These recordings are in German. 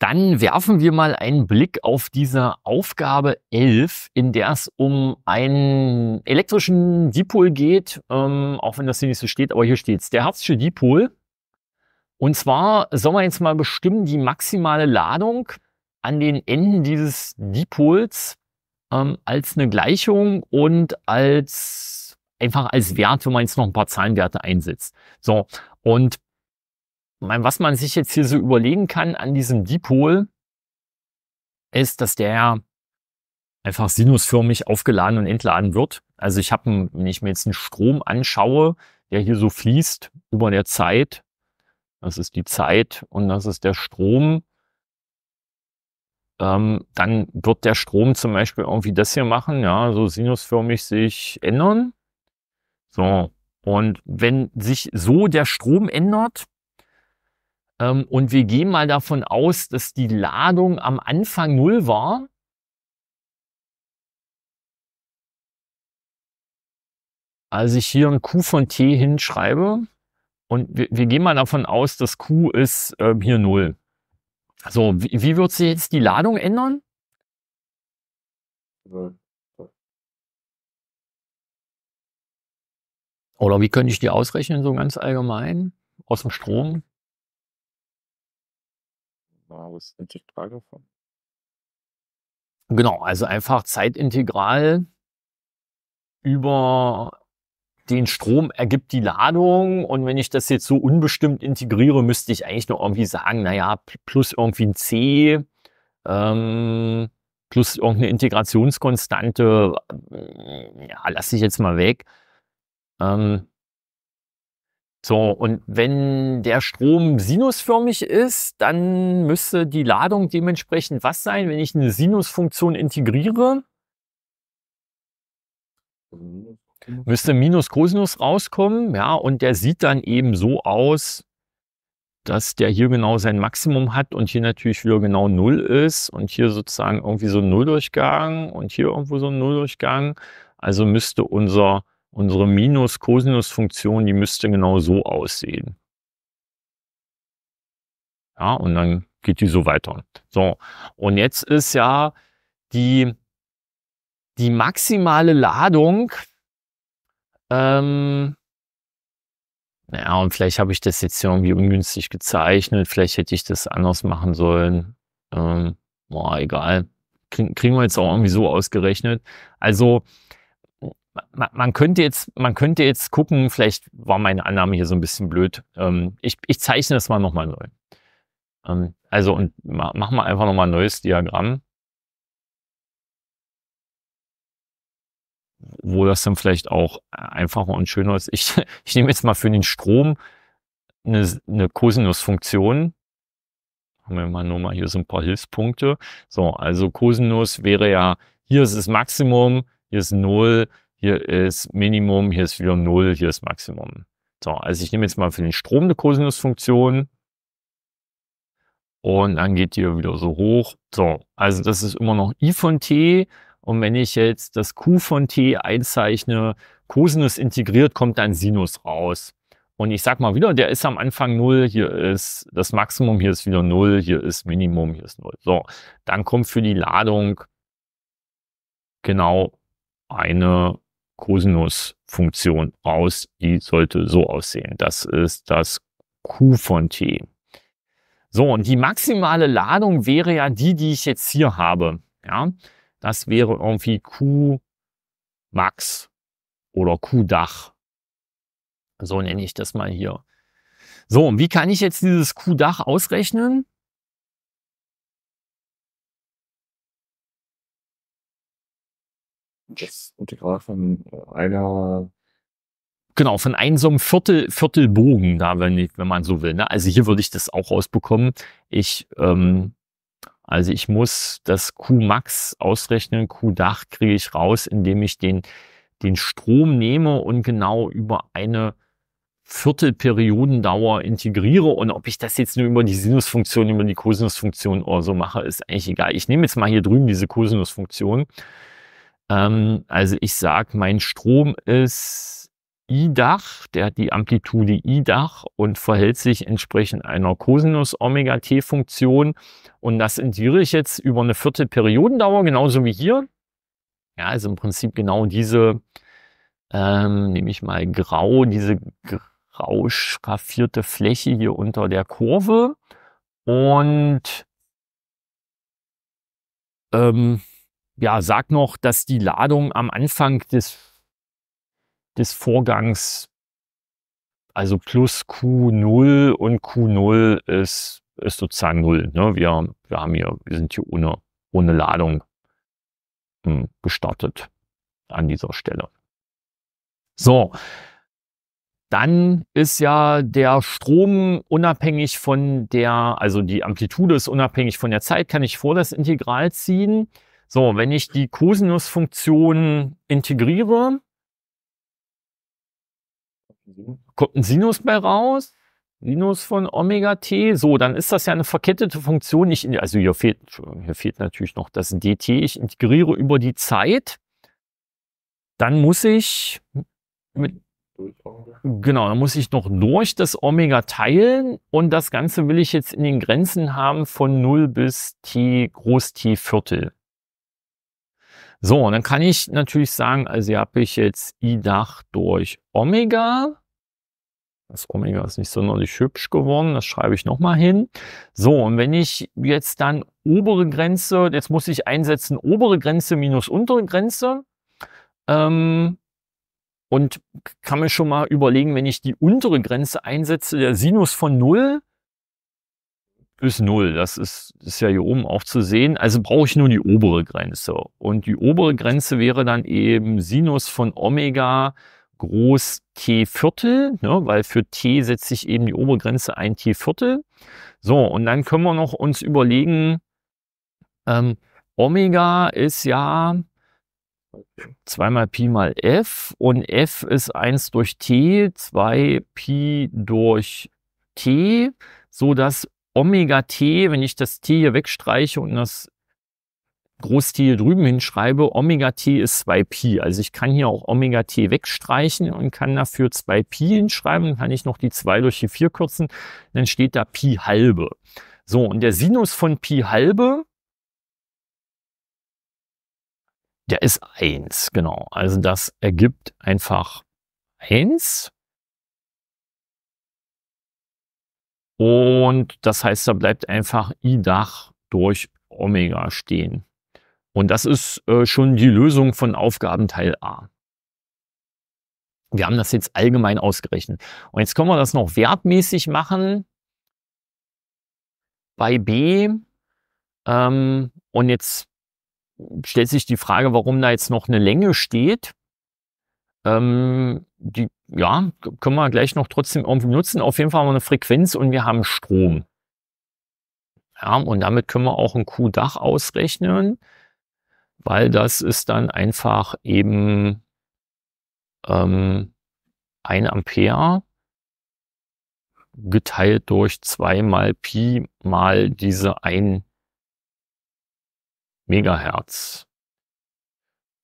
Dann werfen wir mal einen Blick auf diese Aufgabe 11, in der es um einen elektrischen Dipol geht, ähm, auch wenn das hier nicht so steht, aber hier steht es, der herzliche Dipol. Und zwar soll man jetzt mal bestimmen die maximale Ladung an den Enden dieses Dipols ähm, als eine Gleichung und als einfach als Wert, wenn man jetzt noch ein paar Zahlenwerte einsetzt. So, und was man sich jetzt hier so überlegen kann an diesem Dipol, ist, dass der einfach sinusförmig aufgeladen und entladen wird. Also ich habe, wenn ich mir jetzt einen Strom anschaue, der hier so fließt über der Zeit, das ist die Zeit und das ist der Strom, ähm, dann wird der Strom zum Beispiel irgendwie das hier machen, ja, so sinusförmig sich ändern. So, und wenn sich so der Strom ändert, ähm, und wir gehen mal davon aus, dass die Ladung am Anfang 0 war. Also ich hier ein Q von T hinschreibe und wir, wir gehen mal davon aus, dass Q ist äh, hier 0. So, wie, wie, wird sich jetzt die Ladung ändern? Oder wie könnte ich die ausrechnen so ganz allgemein aus dem Strom? Genau, was ist davon? Genau, also einfach zeitintegral über den Strom ergibt die Ladung und wenn ich das jetzt so unbestimmt integriere, müsste ich eigentlich nur irgendwie sagen, naja, plus irgendwie ein C, ähm, plus irgendeine Integrationskonstante, äh, ja, lasse ich jetzt mal weg. Ähm, so, und wenn der Strom sinusförmig ist, dann müsste die Ladung dementsprechend was sein, wenn ich eine Sinusfunktion integriere? Müsste Minus Cosinus rauskommen, ja, und der sieht dann eben so aus, dass der hier genau sein Maximum hat und hier natürlich wieder genau Null ist und hier sozusagen irgendwie so ein Nulldurchgang und hier irgendwo so ein Nulldurchgang. Also müsste unser unsere Minus-Cosinus-Funktion, die müsste genau so aussehen. Ja, und dann geht die so weiter. So, und jetzt ist ja die, die maximale Ladung, ähm, naja, und vielleicht habe ich das jetzt hier irgendwie ungünstig gezeichnet, vielleicht hätte ich das anders machen sollen. Ähm, boah, egal. Kriegen, kriegen wir jetzt auch irgendwie so ausgerechnet. Also man, man, könnte jetzt, man könnte jetzt gucken, vielleicht war meine Annahme hier so ein bisschen blöd. Ähm, ich, ich zeichne das mal nochmal neu. Ähm, also, und ma, mach mal einfach nochmal ein neues Diagramm. Wo das dann vielleicht auch einfacher und schöner ist. Ich, ich nehme jetzt mal für den Strom eine, eine Cosinus-Funktion. Haben wir mal nur mal hier so ein paar Hilfspunkte. So, also Kosinus wäre ja, hier ist das Maximum, hier ist 0, hier ist Minimum, hier ist wieder Null, hier ist Maximum. So, also ich nehme jetzt mal für den Strom eine Kosinusfunktion und dann geht die wieder so hoch. So, also das ist immer noch i von t und wenn ich jetzt das q von t einzeichne, Kosinus integriert, kommt dann Sinus raus. Und ich sag mal wieder, der ist am Anfang 0, hier ist das Maximum, hier ist wieder 0, hier ist Minimum, hier ist 0. So, dann kommt für die Ladung genau eine Cosinusfunktion aus. Die sollte so aussehen. Das ist das Q von T. So, und die maximale Ladung wäre ja die, die ich jetzt hier habe. Ja, das wäre irgendwie Q Max oder Q Dach. So nenne ich das mal hier. So, und wie kann ich jetzt dieses Q Dach ausrechnen? das Integral von einer Genau, von einem so einem Viertel, Viertelbogen, da, wenn, ich, wenn man so will. Ne? Also hier würde ich das auch rausbekommen. Ich, ähm, also ich muss das Q-Max ausrechnen, Q-Dach kriege ich raus, indem ich den, den Strom nehme und genau über eine Viertelperiodendauer integriere. Und ob ich das jetzt nur über die Sinusfunktion, über die Kosinusfunktion oder so mache, ist eigentlich egal. Ich nehme jetzt mal hier drüben diese Kosinusfunktion. Ähm, also ich sage, mein Strom ist I-Dach, der hat die Amplitude I-Dach und verhält sich entsprechend einer Cosinus-Omega-T-Funktion. Und das integriere ich jetzt über eine vierte Periodendauer, genauso wie hier. Ja, also im Prinzip genau diese, ähm, nehme ich mal grau, diese grau schraffierte Fläche hier unter der Kurve. Und ähm, ja, sag noch, dass die Ladung am Anfang des, des Vorgangs, also plus Q0 und Q0 ist, ist sozusagen 0. Ne? Wir, wir, haben hier, wir sind hier ohne, ohne Ladung hm, gestartet an dieser Stelle. So, dann ist ja der Strom unabhängig von der, also die Amplitude ist unabhängig von der Zeit, kann ich vor das Integral ziehen. So, wenn ich die Cosinus-Funktion integriere, kommt ein Sinus bei raus. Sinus von Omega t, so, dann ist das ja eine verkettete Funktion. Ich, also hier fehlt, hier fehlt natürlich noch das dt. Ich integriere über die Zeit. Dann muss ich mit, genau, dann muss ich noch durch das Omega teilen und das Ganze will ich jetzt in den Grenzen haben von 0 bis t groß t Viertel. So, und dann kann ich natürlich sagen, also hier habe ich jetzt I Dach durch Omega. Das Omega ist nicht sonderlich hübsch geworden, das schreibe ich nochmal hin. So, und wenn ich jetzt dann obere Grenze, jetzt muss ich einsetzen, obere Grenze minus untere Grenze. Ähm, und kann mir schon mal überlegen, wenn ich die untere Grenze einsetze, der Sinus von 0, ist null. Das ist, ist ja hier oben auch zu sehen. Also brauche ich nur die obere Grenze. Und die obere Grenze wäre dann eben Sinus von Omega groß t Viertel, ne, weil für t setze ich eben die obere Grenze ein t Viertel. So, und dann können wir noch uns überlegen, ähm, Omega ist ja 2 mal Pi mal F und F ist 1 durch T, 2 Pi durch T, so dass Omega-T, wenn ich das T hier wegstreiche und das Groß-T hier drüben hinschreibe, Omega-T ist 2Pi. Also ich kann hier auch Omega-T wegstreichen und kann dafür 2Pi hinschreiben. Dann kann ich noch die 2 durch die 4 kürzen. Dann steht da Pi halbe. So, und der Sinus von Pi halbe, der ist 1, genau. Also das ergibt einfach 1. Und das heißt, da bleibt einfach I-Dach durch Omega stehen. Und das ist äh, schon die Lösung von Aufgabenteil A. Wir haben das jetzt allgemein ausgerechnet. Und jetzt können wir das noch wertmäßig machen bei B. Ähm, und jetzt stellt sich die Frage, warum da jetzt noch eine Länge steht. Ähm, die, ja, können wir gleich noch trotzdem irgendwie nutzen. Auf jeden Fall haben wir eine Frequenz und wir haben Strom. Ja, und damit können wir auch ein Q-Dach ausrechnen, weil das ist dann einfach eben ähm, 1 Ampere geteilt durch 2 mal Pi mal diese 1 Megahertz.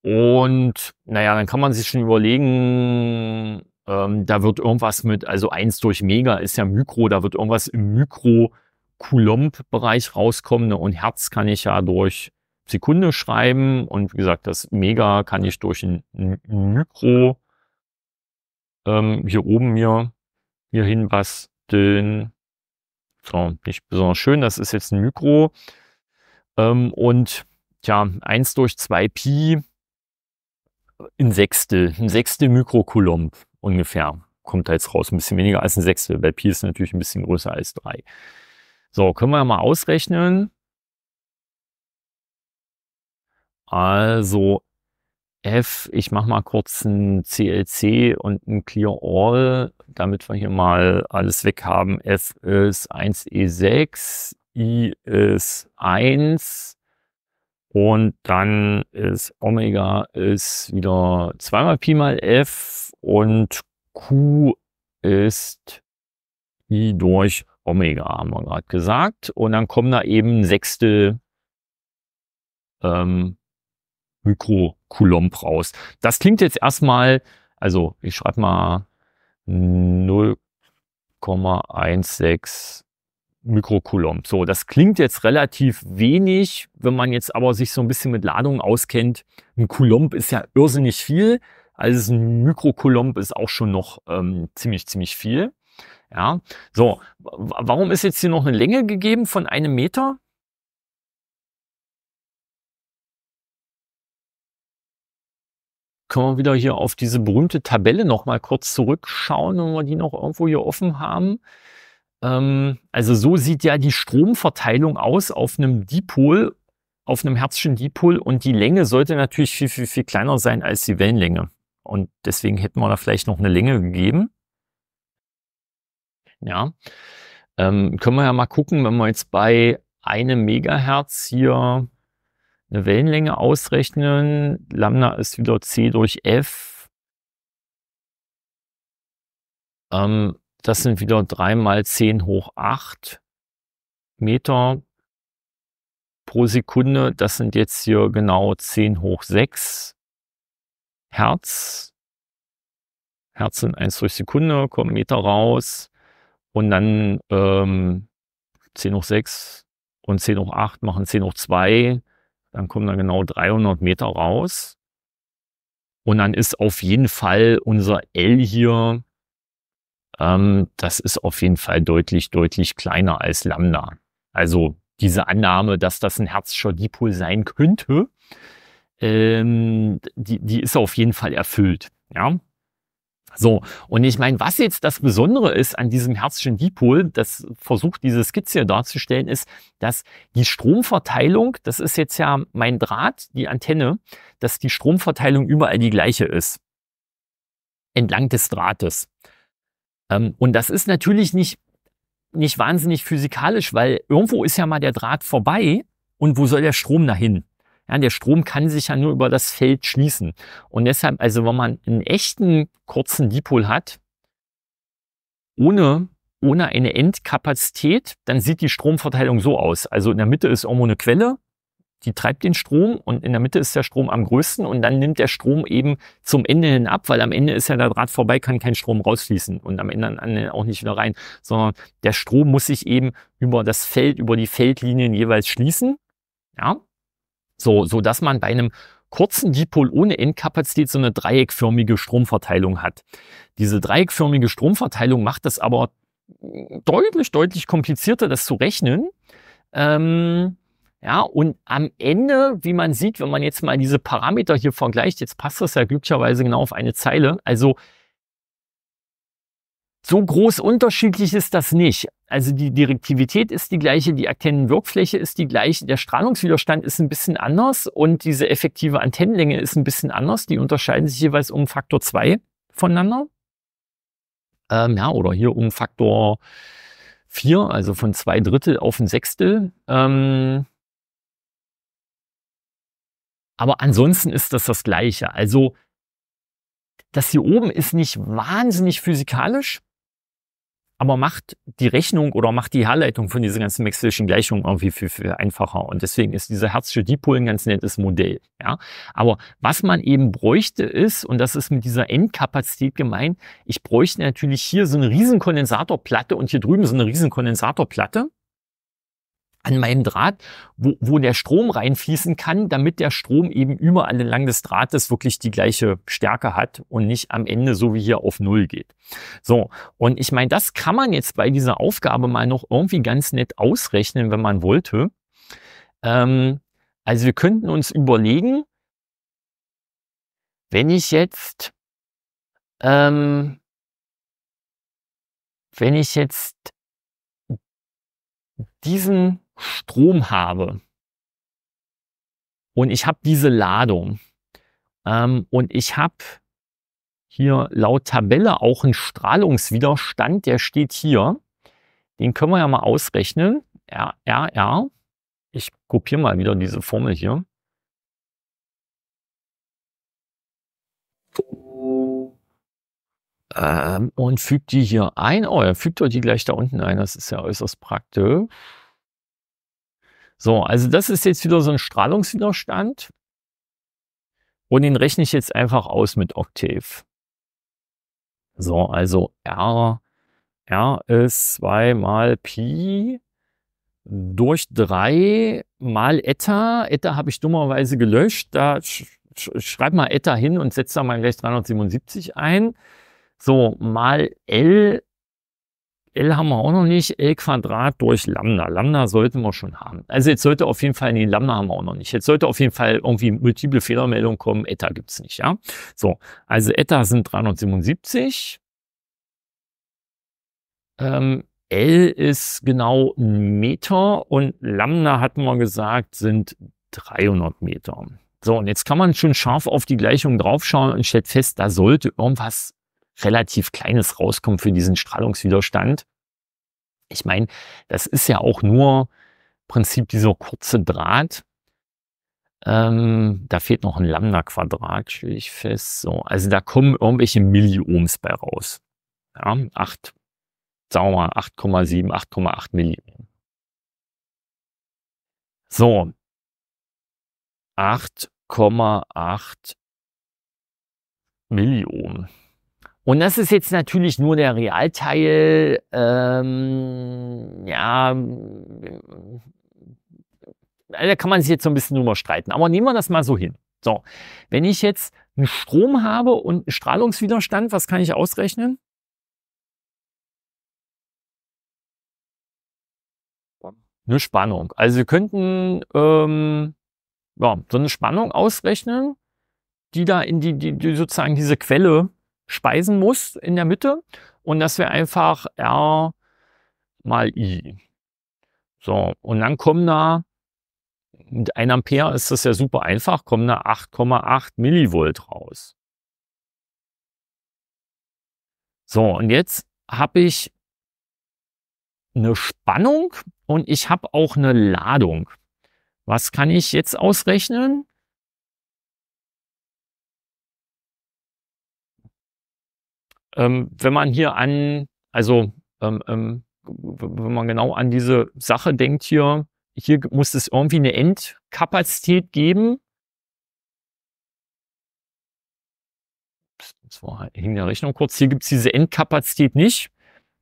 Und naja, dann kann man sich schon überlegen, ähm, da wird irgendwas mit, also eins durch Mega ist ja Mikro, da wird irgendwas im Mikro-Coulomb-Bereich rauskommen. Ne? Und Herz kann ich ja durch Sekunde schreiben. Und wie gesagt, das Mega kann ich durch ein, ein Mikro ähm, hier oben mir hier hinbasteln. So, nicht besonders schön. Das ist jetzt ein Mikro. Ähm, und ja, 1 durch 2 Pi ein Sechstel, ein Sechstel Mikrocoulomb ungefähr kommt da jetzt raus. Ein bisschen weniger als ein Sechstel, weil Pi ist natürlich ein bisschen größer als 3. So, können wir mal ausrechnen. Also F, ich mache mal kurz ein CLC und ein Clear All, damit wir hier mal alles weg haben. F ist 1E6, e I ist 1, und dann ist Omega ist wieder zweimal Pi mal F und Q ist I durch Omega, haben wir gerade gesagt. Und dann kommen da eben sechste ähm, Mikrocoulomb raus. Das klingt jetzt erstmal, also ich schreibe mal 0,16 Mikrocoulomb. So, das klingt jetzt relativ wenig, wenn man jetzt aber sich so ein bisschen mit Ladungen auskennt. Ein Kulomb ist ja irrsinnig viel, also ein Mikrocoulomb ist auch schon noch ähm, ziemlich, ziemlich viel. Ja, so, warum ist jetzt hier noch eine Länge gegeben von einem Meter? Können wir wieder hier auf diese berühmte Tabelle nochmal kurz zurückschauen, wenn wir die noch irgendwo hier offen haben. Ähm, also so sieht ja die Stromverteilung aus auf einem Dipol, auf einem Herzchen Dipol und die Länge sollte natürlich viel, viel, viel kleiner sein als die Wellenlänge. Und deswegen hätten wir da vielleicht noch eine Länge gegeben. Ja, ähm, können wir ja mal gucken, wenn wir jetzt bei einem Megahertz hier eine Wellenlänge ausrechnen. Lambda ist wieder C durch F. Ähm, das sind wieder drei mal zehn hoch acht Meter pro Sekunde. Das sind jetzt hier genau zehn hoch sechs Hertz. Herz sind 1 durch Sekunde, kommen Meter raus und dann ähm, 10 hoch 6 und 10 hoch 8 machen 10 hoch 2, dann kommen da genau 300 Meter raus. Und dann ist auf jeden Fall unser L hier ähm, das ist auf jeden Fall deutlich, deutlich kleiner als Lambda. Also diese Annahme, dass das ein Herzscher Dipol sein könnte, ähm, die, die ist auf jeden Fall erfüllt. Ja, so, und ich meine, was jetzt das Besondere ist an diesem Herzchen Dipol, das versucht diese Skizze hier darzustellen, ist, dass die Stromverteilung, das ist jetzt ja mein Draht, die Antenne, dass die Stromverteilung überall die gleiche ist. Entlang des Drahtes. Ähm, und das ist natürlich nicht, nicht wahnsinnig physikalisch, weil irgendwo ist ja mal der Draht vorbei und wo soll der Strom dahin? Ja, der Strom kann sich ja nur über das Feld schließen. Und deshalb, also wenn man einen echten kurzen Dipol hat, ohne, ohne eine Endkapazität, dann sieht die Stromverteilung so aus. Also in der Mitte ist irgendwo eine Quelle die treibt den Strom und in der Mitte ist der Strom am größten und dann nimmt der Strom eben zum Ende hin ab, weil am Ende ist ja der Draht vorbei, kann kein Strom rausfließen und am Ende auch nicht wieder rein, sondern der Strom muss sich eben über das Feld, über die Feldlinien jeweils schließen. Ja. So, so dass man bei einem kurzen Dipol ohne Endkapazität so eine dreieckförmige Stromverteilung hat. Diese dreieckförmige Stromverteilung macht das aber deutlich, deutlich komplizierter, das zu rechnen. Ähm, ja, und am Ende, wie man sieht, wenn man jetzt mal diese Parameter hier vergleicht, jetzt passt das ja glücklicherweise genau auf eine Zeile. Also so groß unterschiedlich ist das nicht. Also die Direktivität ist die gleiche, die Antennenwirkfläche ist die gleiche, der Strahlungswiderstand ist ein bisschen anders und diese effektive Antennenlänge ist ein bisschen anders. Die unterscheiden sich jeweils um Faktor 2 voneinander. Ähm, ja, oder hier um Faktor 4, also von zwei Drittel auf ein Sechstel. Ähm, aber ansonsten ist das das Gleiche. Also das hier oben ist nicht wahnsinnig physikalisch, aber macht die Rechnung oder macht die Herleitung von dieser ganzen Maxwell'schen Gleichung irgendwie viel, viel einfacher. Und deswegen ist dieser herzliche Dipol ein ganz nettes Modell. Ja? Aber was man eben bräuchte ist, und das ist mit dieser Endkapazität gemeint, ich bräuchte natürlich hier so eine Riesenkondensatorplatte und hier drüben so eine Riesenkondensatorplatte an meinem Draht, wo, wo der Strom reinfließen kann, damit der Strom eben überall entlang des Drahtes wirklich die gleiche Stärke hat und nicht am Ende so wie hier auf Null geht. So, und ich meine, das kann man jetzt bei dieser Aufgabe mal noch irgendwie ganz nett ausrechnen, wenn man wollte. Ähm, also wir könnten uns überlegen, wenn ich jetzt, ähm, wenn ich jetzt diesen Strom habe und ich habe diese Ladung ähm, und ich habe hier laut Tabelle auch einen Strahlungswiderstand, der steht hier. Den können wir ja mal ausrechnen. RR, ich kopiere mal wieder diese Formel hier. Ähm, und fügt die hier ein. Oh, er fügt doch die gleich da unten ein. Das ist ja äußerst praktisch. So, also das ist jetzt wieder so ein Strahlungswiderstand. Und den rechne ich jetzt einfach aus mit Octave. So, also R, R ist 2 mal Pi durch 3 mal Eta. Eta habe ich dummerweise gelöscht. Da sch, schreib mal Eta hin und setze da mal gleich 377 ein. So, mal L L haben wir auch noch nicht. L Quadrat durch Lambda. Lambda sollten wir schon haben. Also jetzt sollte auf jeden Fall, nee, Lambda haben wir auch noch nicht. Jetzt sollte auf jeden Fall irgendwie multiple Fehlermeldungen kommen. Eta es nicht, ja. So, also Eta sind 377. Ähm, L ist genau ein Meter und Lambda, hatten wir gesagt, sind 300 Meter. So, und jetzt kann man schon scharf auf die Gleichung draufschauen und stellt fest, da sollte irgendwas relativ Kleines rauskommt für diesen Strahlungswiderstand. Ich meine, das ist ja auch nur im Prinzip dieser kurze Draht. Ähm, da fehlt noch ein Lambda-Quadrat, stelle ich fest. So, also da kommen irgendwelche Milliohms bei raus. Ja, 8, sagen wir mal 8,7, 8,8 Millionen. So, 8,8 Millionen. Und das ist jetzt natürlich nur der Realteil. Ähm, ja, äh, da kann man sich jetzt so ein bisschen drüber streiten. Aber nehmen wir das mal so hin. So, wenn ich jetzt einen Strom habe und einen Strahlungswiderstand, was kann ich ausrechnen? Eine Spannung. Also wir könnten ähm, ja, so eine Spannung ausrechnen, die da in die, die, die sozusagen diese Quelle speisen muss in der Mitte. Und das wäre einfach R mal I. So, und dann kommen da, mit 1 Ampere ist das ja super einfach, kommen da 8,8 Millivolt raus. So, und jetzt habe ich eine Spannung und ich habe auch eine Ladung. Was kann ich jetzt ausrechnen? ähm, wenn man hier an, also ähm, ähm, wenn man genau an diese Sache denkt hier, hier muss es irgendwie eine Endkapazität geben. Das war, hing der Rechnung kurz. Hier gibt es diese Endkapazität nicht.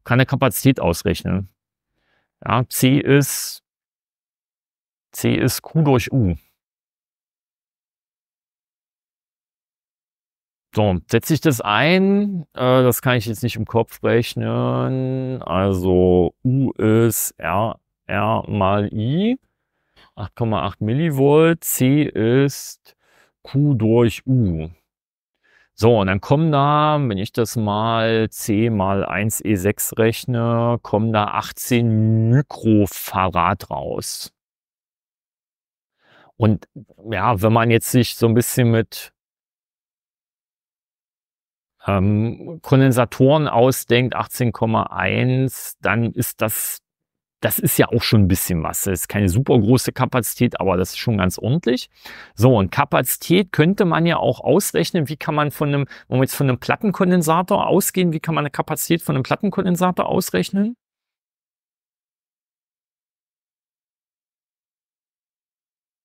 Kann eine Kapazität ausrechnen. Ja, C ist C ist Q durch U. So, setze ich das ein, äh, das kann ich jetzt nicht im Kopf rechnen. Also U ist R mal I, 8,8 Millivolt. C ist Q durch U. So, und dann kommen da, wenn ich das mal C mal 1E6 e rechne, kommen da 18 Mikrofarad raus. Und ja, wenn man jetzt sich so ein bisschen mit ähm, Kondensatoren ausdenkt, 18,1, dann ist das, das ist ja auch schon ein bisschen was. Das ist keine super große Kapazität, aber das ist schon ganz ordentlich. So, und Kapazität könnte man ja auch ausrechnen. Wie kann man von einem, wenn wir jetzt von einem Plattenkondensator ausgehen, wie kann man eine Kapazität von einem Plattenkondensator ausrechnen?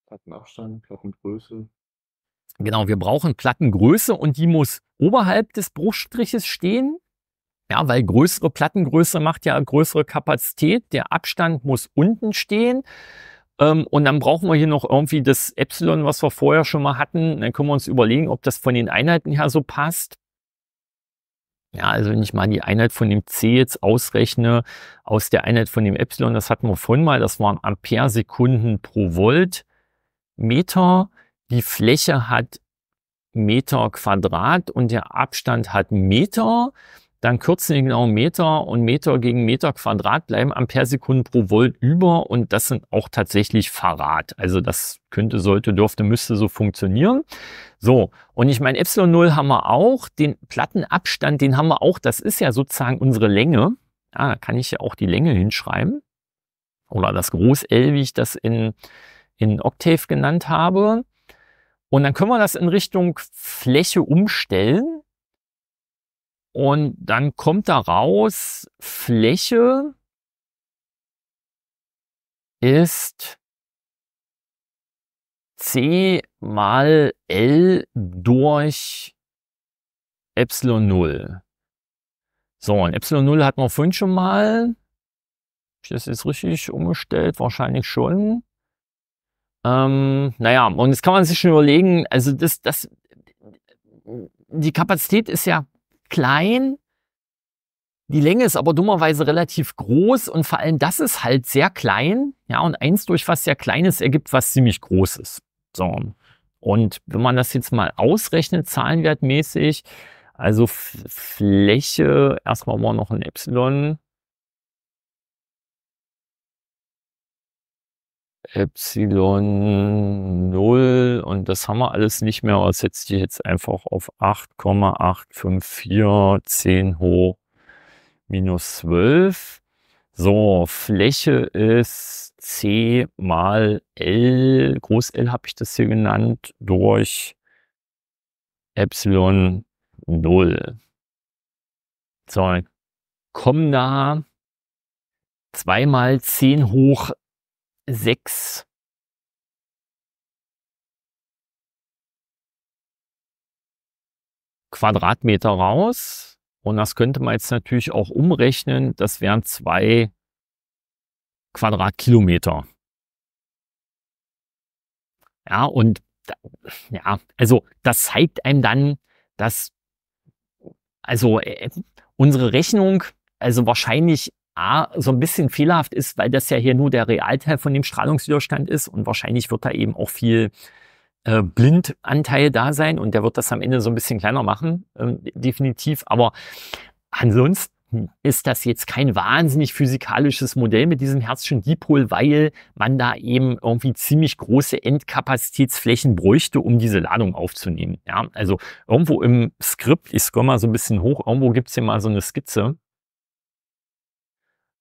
Plattenabstand, Plattengröße. Genau, wir brauchen Plattengröße und die muss oberhalb des Bruchstriches stehen. Ja, weil größere Plattengröße macht ja größere Kapazität. Der Abstand muss unten stehen. Ähm, und dann brauchen wir hier noch irgendwie das Epsilon, was wir vorher schon mal hatten. Dann können wir uns überlegen, ob das von den Einheiten her so passt. Ja, also wenn ich mal die Einheit von dem C jetzt ausrechne, aus der Einheit von dem Epsilon, das hatten wir vorhin mal, das waren Ampere-Sekunden pro Volt, Meter die Fläche hat Meter Quadrat und der Abstand hat Meter, dann kürzen wir genau Meter und Meter gegen Meter Quadrat bleiben Amperesekunden pro Volt über und das sind auch tatsächlich Farad. Also das könnte, sollte, dürfte, müsste so funktionieren. So, und ich meine, Epsilon 0 haben wir auch, den Plattenabstand, den haben wir auch, das ist ja sozusagen unsere Länge. Ah, da kann ich ja auch die Länge hinschreiben. Oder das Groß L, wie ich das in, in Octave genannt habe. Und dann können wir das in Richtung Fläche umstellen. Und dann kommt da raus, Fläche ist C mal L durch Epsilon 0. So, und Epsilon 0 hatten wir vorhin schon mal. Habe ich das jetzt richtig umgestellt? Wahrscheinlich schon. Ähm, naja, und jetzt kann man sich schon überlegen, also das, das, die Kapazität ist ja klein, die Länge ist aber dummerweise relativ groß und vor allem das ist halt sehr klein. Ja, und eins durch was sehr Kleines ergibt was ziemlich Großes. So. Und wenn man das jetzt mal ausrechnet, zahlenwertmäßig, also Fläche, erstmal mal noch ein Epsilon, Epsilon 0 und das haben wir alles nicht mehr, aber setze ich jetzt einfach auf 8,854 10 hoch minus 12. So, Fläche ist C mal L, Groß L habe ich das hier genannt, durch Epsilon 0. So, kommen da 2 mal 10 hoch 6. Quadratmeter raus. Und das könnte man jetzt natürlich auch umrechnen. Das wären zwei Quadratkilometer. Ja, und ja, also das zeigt einem dann, dass also äh, unsere Rechnung also wahrscheinlich A, so ein bisschen fehlerhaft ist, weil das ja hier nur der Realteil von dem Strahlungswiderstand ist und wahrscheinlich wird da eben auch viel äh, Blindanteil da sein und der wird das am Ende so ein bisschen kleiner machen, ähm, definitiv. Aber ansonsten ist das jetzt kein wahnsinnig physikalisches Modell mit diesem Herzchen Dipol, weil man da eben irgendwie ziemlich große Endkapazitätsflächen bräuchte, um diese Ladung aufzunehmen. Ja, also irgendwo im Skript, ich scroll mal so ein bisschen hoch, irgendwo gibt es hier mal so eine Skizze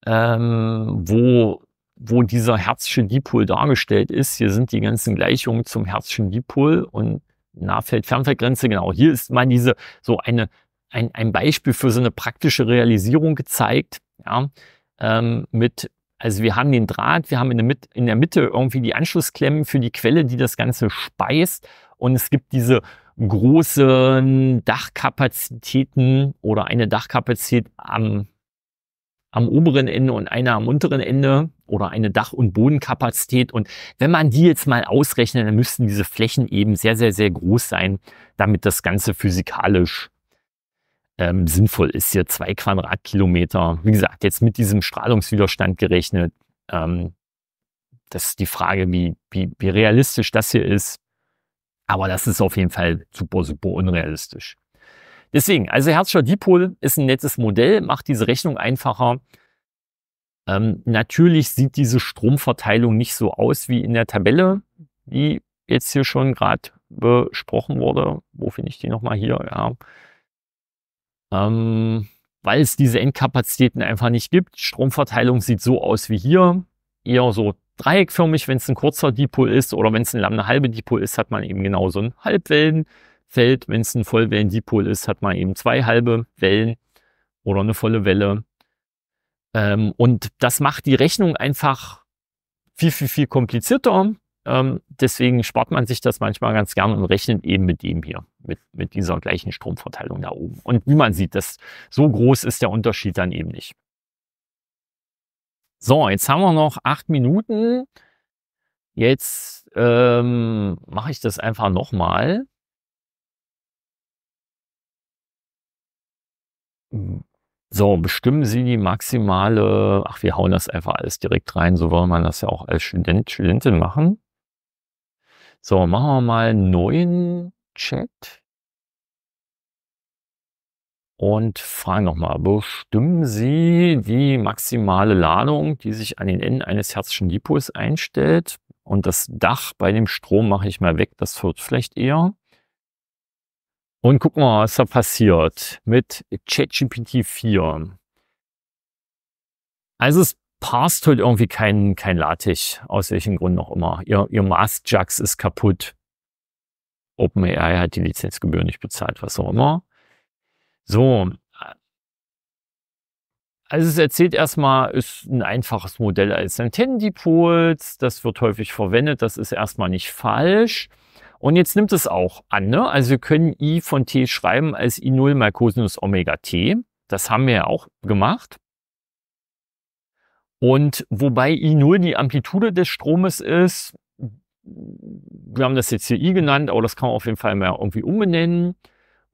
ähm, wo, wo dieser Herzchen Dipol dargestellt ist. Hier sind die ganzen Gleichungen zum Herzchen Dipol und Nahfeld-Fernfeldgrenze, genau. Hier ist mal diese, so eine, ein, ein Beispiel für so eine praktische Realisierung gezeigt, ja, ähm, mit, also wir haben den Draht, wir haben in der, Mitte, in der Mitte irgendwie die Anschlussklemmen für die Quelle, die das Ganze speist und es gibt diese großen Dachkapazitäten oder eine Dachkapazität am am oberen Ende und eine am unteren Ende oder eine Dach- und Bodenkapazität. Und wenn man die jetzt mal ausrechnet, dann müssten diese Flächen eben sehr, sehr, sehr groß sein, damit das Ganze physikalisch ähm, sinnvoll ist. Hier zwei Quadratkilometer. Wie gesagt, jetzt mit diesem Strahlungswiderstand gerechnet. Ähm, das ist die Frage, wie, wie, wie realistisch das hier ist. Aber das ist auf jeden Fall super, super unrealistisch. Deswegen, also Herzscher Dipol ist ein nettes Modell, macht diese Rechnung einfacher. Ähm, natürlich sieht diese Stromverteilung nicht so aus wie in der Tabelle, die jetzt hier schon gerade besprochen wurde. Wo finde ich die nochmal hier? Ja. Ähm, weil es diese Endkapazitäten einfach nicht gibt. Stromverteilung sieht so aus wie hier. Eher so dreieckförmig, wenn es ein kurzer Dipol ist oder wenn es ein lambda-halbe Dipol ist, hat man eben genau so einen Halbwellen. Feld, wenn es ein Vollwellendipol ist, hat man eben zwei halbe Wellen oder eine volle Welle. Ähm, und das macht die Rechnung einfach viel, viel, viel komplizierter. Ähm, deswegen spart man sich das manchmal ganz gerne und rechnet eben mit dem hier, mit, mit dieser gleichen Stromverteilung da oben. Und wie man sieht, das, so groß ist der Unterschied dann eben nicht. So, jetzt haben wir noch acht Minuten. Jetzt ähm, mache ich das einfach nochmal. So, bestimmen Sie die maximale, ach, wir hauen das einfach alles direkt rein, so wollen wir das ja auch als Student, Studentin machen. So, machen wir mal einen neuen Chat und fragen nochmal, bestimmen Sie die maximale Ladung, die sich an den Enden eines herzlichen Dipots einstellt und das Dach bei dem Strom mache ich mal weg, das wird vielleicht eher. Und gucken wir mal, was da passiert mit ChatGPT 4. Also es passt heute halt irgendwie kein, kein LaTeX, aus welchem Grund auch immer. Ihr, ihr mask ist kaputt. OpenAI hat die Lizenzgebühr nicht bezahlt, was auch immer. So. Also es erzählt erstmal, ist ein einfaches Modell als Nintendo Pools. Das wird häufig verwendet. Das ist erstmal nicht falsch. Und jetzt nimmt es auch an. Ne? Also wir können I von T schreiben als I0 mal Cosinus Omega T. Das haben wir ja auch gemacht. Und wobei I0 die Amplitude des Stromes ist, wir haben das jetzt hier I genannt, aber das kann man auf jeden Fall mal irgendwie umbenennen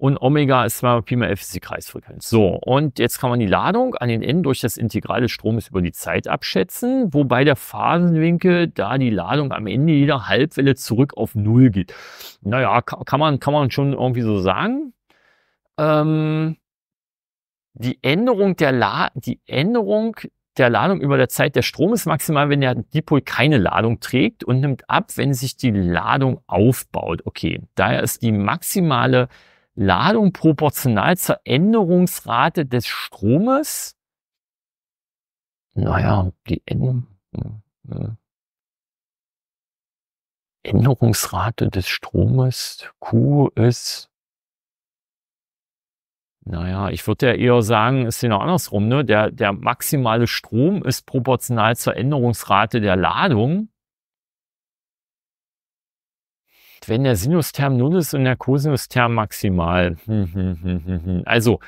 und Omega ist 2 Pi mal f ist die Kreisfrequenz. So, und jetzt kann man die Ladung an den Enden durch das Integral des Stromes über die Zeit abschätzen, wobei der Phasenwinkel da die Ladung am Ende jeder Halbwelle zurück auf Null geht. Naja, kann man, kann man schon irgendwie so sagen. Ähm, die Änderung der die Änderung der Ladung über der Zeit der Strom ist maximal, wenn der Dipol keine Ladung trägt und nimmt ab, wenn sich die Ladung aufbaut. Okay, daher ist die maximale Ladung, Ladung proportional zur Änderungsrate des Stromes? Naja, die Änderung. Äh, äh. Änderungsrate des Stromes, Q ist, naja, ich würde ja eher sagen, ist ja noch andersrum, ne? Der, der maximale Strom ist proportional zur Änderungsrate der Ladung. wenn der Sinustherm 0 ist und der Cosinustherm maximal. Hm, hm, hm, also,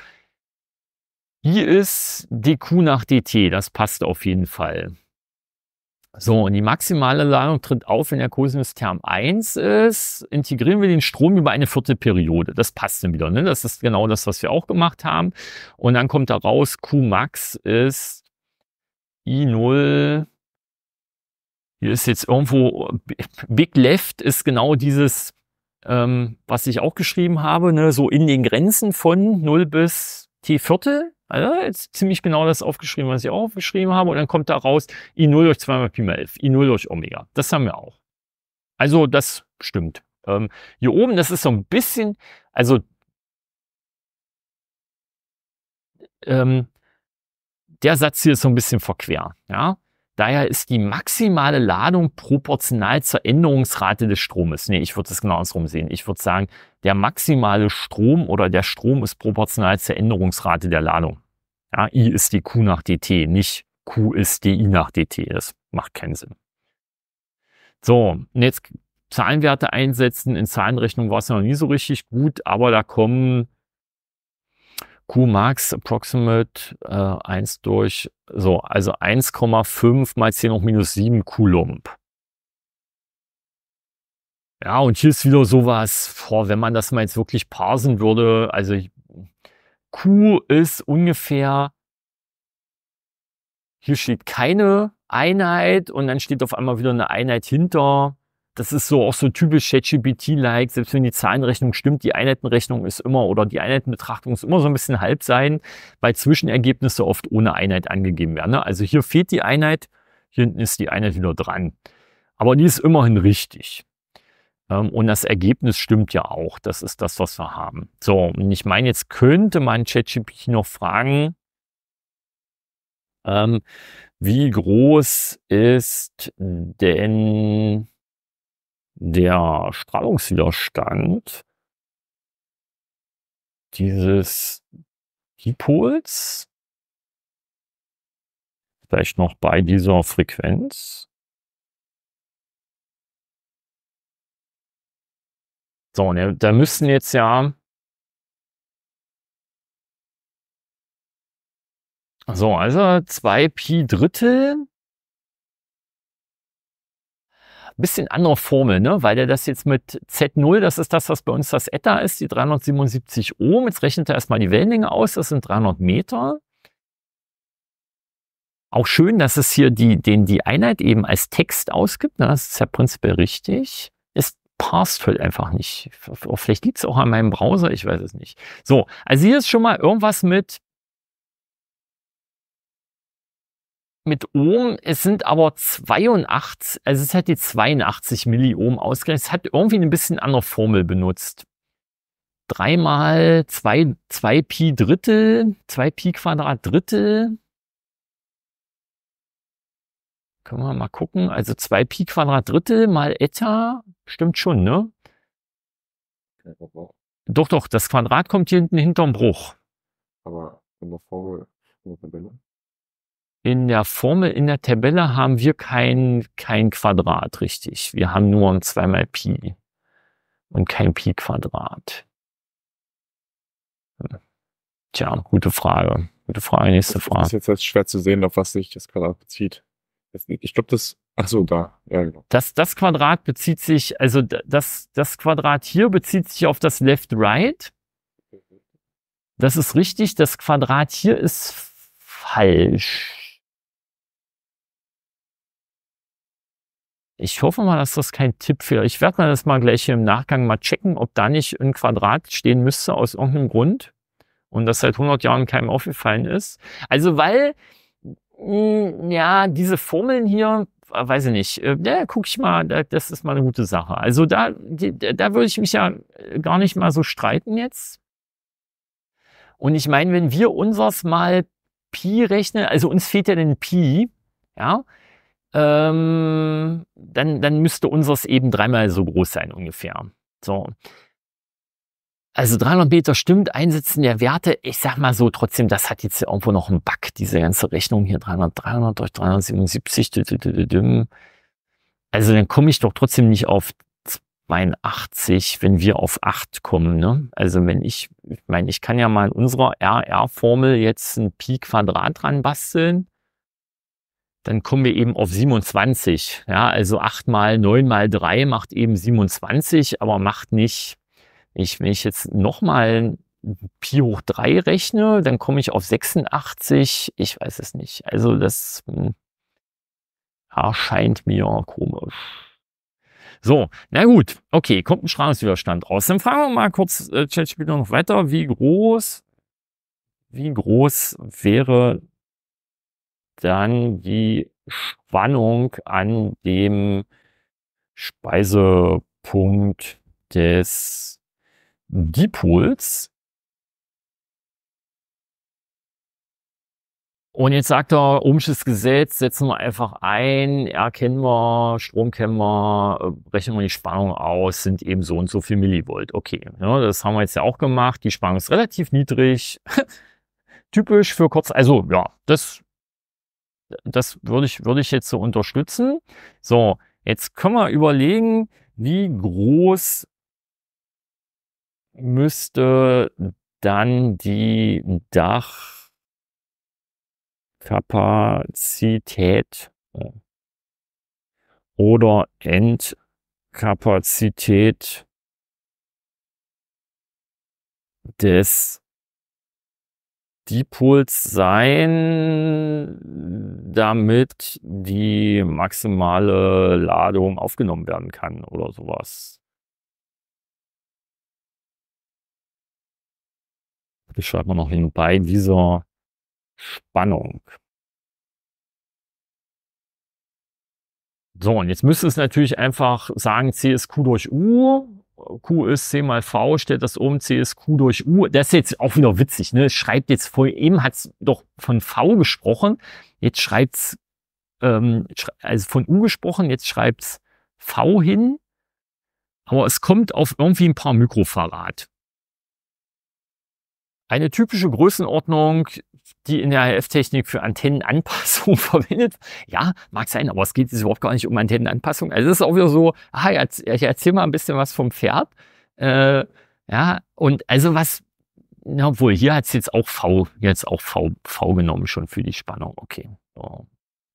I ist dq nach dt, das passt auf jeden Fall. So, und die maximale Ladung tritt auf, wenn der Cosinus-Term 1 ist. Integrieren wir den Strom über eine Viertelperiode. Das passt dann wieder. Ne? Das ist genau das, was wir auch gemacht haben. Und dann kommt da raus, Q max ist I0 hier ist jetzt irgendwo, Big Left ist genau dieses, ähm, was ich auch geschrieben habe, ne? so in den Grenzen von 0 bis T Viertel. Also jetzt ziemlich genau das aufgeschrieben, was ich auch aufgeschrieben habe. Und dann kommt da raus I0 durch 2 mal Pi mal 11, I0 durch Omega. Das haben wir auch. Also das stimmt. Ähm, hier oben, das ist so ein bisschen, also ähm, der Satz hier ist so ein bisschen verquer. Ja? Daher ist die maximale Ladung proportional zur Änderungsrate des Stromes. Nee, ich würde es genau andersrum sehen. Ich würde sagen, der maximale Strom oder der Strom ist proportional zur Änderungsrate der Ladung. Ja, I ist die Q nach DT, nicht Q ist DI nach DT. Das macht keinen Sinn. So, und jetzt Zahlenwerte einsetzen. In Zahlenrechnung war es ja noch nie so richtig gut, aber da kommen Q-Max approximate äh, 1 durch, so, also 1,5 mal 10 hoch minus 7 Coulomb. Ja, und hier ist wieder sowas, boah, wenn man das mal jetzt wirklich parsen würde, also Q ist ungefähr, hier steht keine Einheit und dann steht auf einmal wieder eine Einheit hinter das ist so auch so typisch ChatGPT-like, selbst wenn die Zahlenrechnung stimmt, die Einheitenrechnung ist immer oder die Einheitenbetrachtung ist immer so ein bisschen halb sein, weil Zwischenergebnisse oft ohne Einheit angegeben werden. Ne? Also hier fehlt die Einheit, hier hinten ist die Einheit wieder dran. Aber die ist immerhin richtig. Ähm, und das Ergebnis stimmt ja auch. Das ist das, was wir haben. So, und ich meine, jetzt könnte man ChatGPT noch fragen, ähm, wie groß ist denn der Strahlungswiderstand dieses Dipols vielleicht noch bei dieser Frequenz. So, da müssen jetzt ja so, also zwei Pi Drittel bisschen andere Formel, ne? weil der das jetzt mit Z0, das ist das, was bei uns das Eta ist, die 377 Ohm. Jetzt rechnet er erstmal die Wellenlänge aus, das sind 300 Meter. Auch schön, dass es hier die, den, die Einheit eben als Text ausgibt. Ne? Das ist ja prinzipiell richtig. Es passt halt einfach nicht. Vielleicht liegt es auch an meinem Browser, ich weiß es nicht. So, also hier ist schon mal irgendwas mit mit Ohm. Es sind aber 82, also es hat die 82 Milliohm ausgerechnet. Es hat irgendwie eine bisschen andere Formel benutzt. Dreimal mal zwei, 2 Pi Drittel, 2 Pi Quadrat Drittel. Können wir mal gucken. Also 2 Pi Quadrat Drittel mal Eta, stimmt schon, ne? Doch, doch, das Quadrat kommt hier hinten hinterm Bruch. Aber in der Formel, in der Tabelle in der Formel, in der Tabelle haben wir kein, kein Quadrat, richtig. Wir haben nur ein 2 mal Pi und kein Pi-Quadrat. Tja, gute Frage. Gute Frage, nächste Frage. Das ist jetzt schwer zu sehen, auf was sich das Quadrat bezieht. Ich glaube, das, ach so, da, ja, genau. Das, das Quadrat bezieht sich, also das, das Quadrat hier bezieht sich auf das Left-Right. Mhm. Das ist richtig, das Quadrat hier ist falsch. Ich hoffe mal, dass das kein Tippfehler ist. Ich werde mal das mal gleich hier im Nachgang mal checken, ob da nicht ein Quadrat stehen müsste aus irgendeinem Grund und das seit 100 Jahren keinem aufgefallen ist. Also weil, hm, ja, diese Formeln hier, weiß ich nicht, äh, ja, guck ich mal, das ist mal eine gute Sache. Also da, da würde ich mich ja äh, gar nicht mal so streiten jetzt. Und ich meine, wenn wir unseres mal Pi rechnen, also uns fehlt ja den Pi, ja, ähm, dann, dann müsste unseres eben dreimal so groß sein ungefähr. So. Also 300 Meter stimmt, Einsetzen der Werte, ich sag mal so, trotzdem, das hat jetzt irgendwo noch einen Bug, diese ganze Rechnung hier, 300, 300 durch 377, also dann komme ich doch trotzdem nicht auf 82, wenn wir auf 8 kommen, ne? Also wenn ich, ich meine, ich kann ja mal in unserer RR-Formel jetzt ein Pi-Quadrat dran basteln, dann kommen wir eben auf 27. Ja, also 8 mal 9 mal 3 macht eben 27, aber macht nicht, ich, wenn ich jetzt nochmal Pi hoch 3 rechne, dann komme ich auf 86. Ich weiß es nicht. Also das hm, ja, scheint mir komisch. So, na gut, okay, kommt ein Strahlungswiderstand raus. Dann fragen wir mal kurz ChatGPT äh, noch weiter, wie groß, wie groß wäre dann die Spannung an dem Speisepunkt des Dipols. Und jetzt sagt er, ohmsches Gesetz setzen wir einfach ein, erkennen wir, Strom kennen wir, brechen äh, wir die Spannung aus, sind eben so und so viel Millivolt. Okay, ja, das haben wir jetzt ja auch gemacht. Die Spannung ist relativ niedrig. Typisch für kurz, also ja, das das würde ich, würde ich jetzt so unterstützen. So, jetzt können wir überlegen, wie groß müsste dann die Dachkapazität äh, oder Endkapazität des die Pools sein, damit die maximale Ladung aufgenommen werden kann oder sowas. Ich schreibe mal noch hin, bei dieser Spannung. So, und jetzt müsste es natürlich einfach sagen, CSQ durch U Q ist C mal V, stellt das um, C ist Q durch U. Das ist jetzt auch wieder witzig, ne? Schreibt jetzt vor, eben hat es doch von V gesprochen, jetzt schreibt es, ähm, also von U gesprochen, jetzt schreibt es V hin, aber es kommt auf irgendwie ein paar Mikrofarad. Eine typische Größenordnung, die in der HF-Technik für Antennenanpassung verwendet. Ja, mag sein, aber es geht jetzt überhaupt gar nicht um Antennenanpassung. Also es ist auch wieder so, ah, ich erzähl mal ein bisschen was vom Pferd. Äh, ja, und also was, na, obwohl, hier hat es jetzt auch V, jetzt auch v, v genommen schon für die Spannung. Okay, so,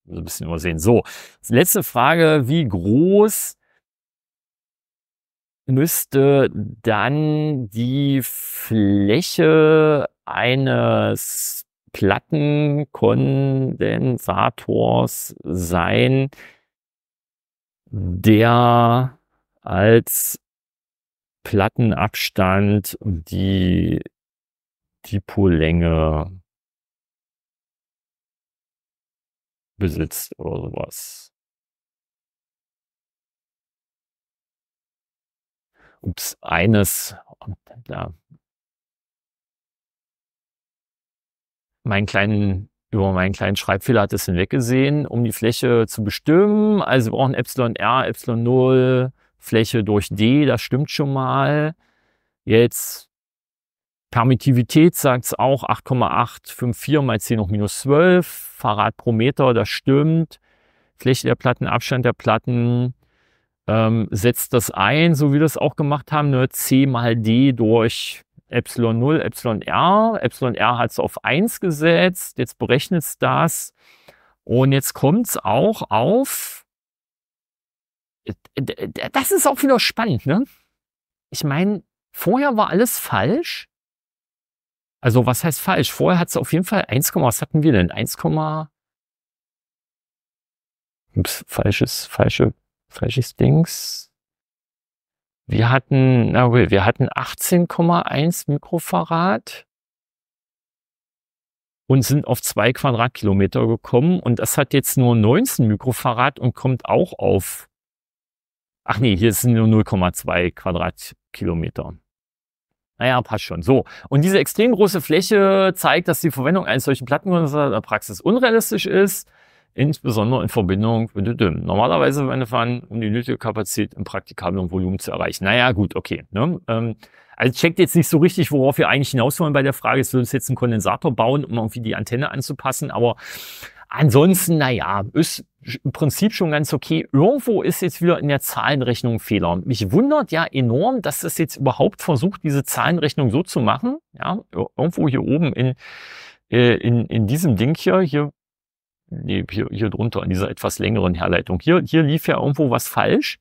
ein bisschen übersehen. So, letzte Frage, wie groß müsste dann die Fläche eines Plattenkondensators sein, der als Plattenabstand die Dipolänge besitzt oder sowas. Ups, eines, ja, meinen kleinen, über meinen kleinen Schreibfehler hat es hinweggesehen, um die Fläche zu bestimmen. Also wir brauchen Epsilon R, Epsilon 0, Fläche durch D, das stimmt schon mal. Jetzt Permittivität sagt es auch, 8,854 mal 10 hoch minus 12 Farad pro Meter, das stimmt. Fläche der Platten, Abstand der Platten, ähm, setzt das ein, so wie wir das auch gemacht haben, ne? C mal D durch Epsilon 0, Epsilon R. Epsilon R hat es auf 1 gesetzt. Jetzt berechnet es das. Und jetzt kommt es auch auf. Das ist auch wieder spannend, ne? Ich meine, vorher war alles falsch. Also, was heißt falsch? Vorher hat es auf jeden Fall 1, was hatten wir denn? 1, ups, falsches, falsche, falsches Dings. Wir hatten, na will, wir hatten 18,1 Mikrofarad und sind auf zwei Quadratkilometer gekommen und das hat jetzt nur 19 Mikrofarad und kommt auch auf, ach nee, hier sind nur 0,2 Quadratkilometer. Naja, passt schon. So. Und diese extrem große Fläche zeigt, dass die Verwendung eines solchen Plattengrundrisses in der Praxis unrealistisch ist insbesondere in Verbindung mit dem. Normalerweise verwendet man, um die nötige Kapazität im praktikablen Volumen zu erreichen. Naja, gut, okay. Ne? Ähm, also checkt jetzt nicht so richtig, worauf wir eigentlich hinaus wollen bei der Frage, es wird uns jetzt einen Kondensator bauen, um irgendwie die Antenne anzupassen, aber ansonsten, naja, ist im Prinzip schon ganz okay. Irgendwo ist jetzt wieder in der Zahlenrechnung ein Fehler. Mich wundert ja enorm, dass das jetzt überhaupt versucht, diese Zahlenrechnung so zu machen. Ja, irgendwo hier oben in, äh, in, in diesem Ding hier, hier nee, hier, hier drunter, an dieser etwas längeren Herleitung. Hier, hier lief ja irgendwo was falsch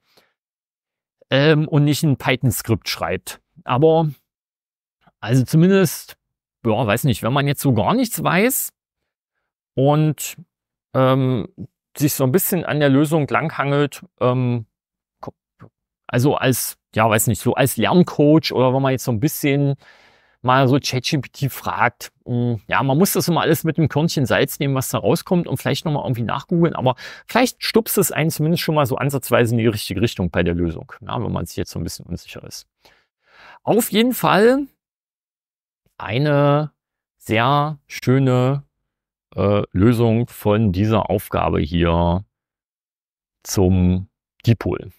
ähm, und nicht ein Python-Skript schreibt. Aber, also zumindest, ja, weiß nicht, wenn man jetzt so gar nichts weiß und ähm, sich so ein bisschen an der Lösung langhangelt, ähm, also als, ja, weiß nicht, so als Lerncoach oder wenn man jetzt so ein bisschen mal so ChatGPT fragt. Hm, ja, man muss das immer alles mit einem Körnchen Salz nehmen, was da rauskommt und vielleicht nochmal irgendwie nachgoogeln. Aber vielleicht stupst es einen zumindest schon mal so ansatzweise in die richtige Richtung bei der Lösung, ja, wenn man sich jetzt so ein bisschen unsicher ist. Auf jeden Fall eine sehr schöne äh, Lösung von dieser Aufgabe hier zum Dipol.